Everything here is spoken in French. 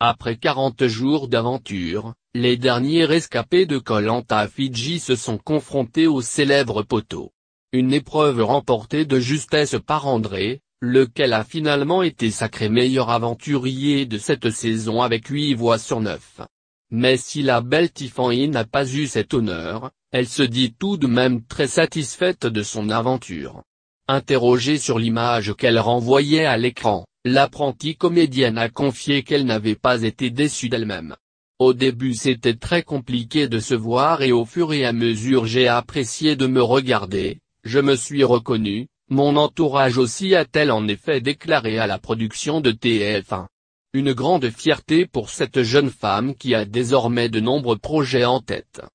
Après 40 jours d'aventure, les derniers rescapés de Colanta Fidji se sont confrontés au célèbre poteau. Une épreuve remportée de justesse par André, lequel a finalement été sacré meilleur aventurier de cette saison avec 8 voix sur 9. Mais si la belle Tiffany n'a pas eu cet honneur, elle se dit tout de même très satisfaite de son aventure. Interrogée sur l'image qu'elle renvoyait à l'écran, L'apprentie comédienne a confié qu'elle n'avait pas été déçue d'elle-même. Au début c'était très compliqué de se voir et au fur et à mesure j'ai apprécié de me regarder, je me suis reconnue, mon entourage aussi a-t-elle en effet déclaré à la production de TF1. Une grande fierté pour cette jeune femme qui a désormais de nombreux projets en tête.